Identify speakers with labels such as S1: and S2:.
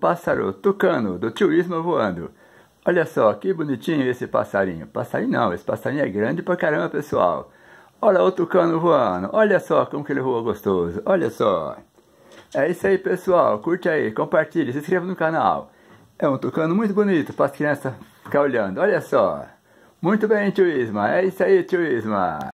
S1: pássaro tucano do turismo voando. Olha só que bonitinho esse passarinho. Passarinho não, esse passarinho é grande pra caramba, pessoal. Olha o tucano voando. Olha só como que ele voa gostoso. Olha só. É isso aí, pessoal. Curte aí, compartilhe, se inscreva no canal. É um tucano muito bonito para as crianças ficar olhando. Olha só. Muito bem, tio Isma. É isso aí, tio Isma.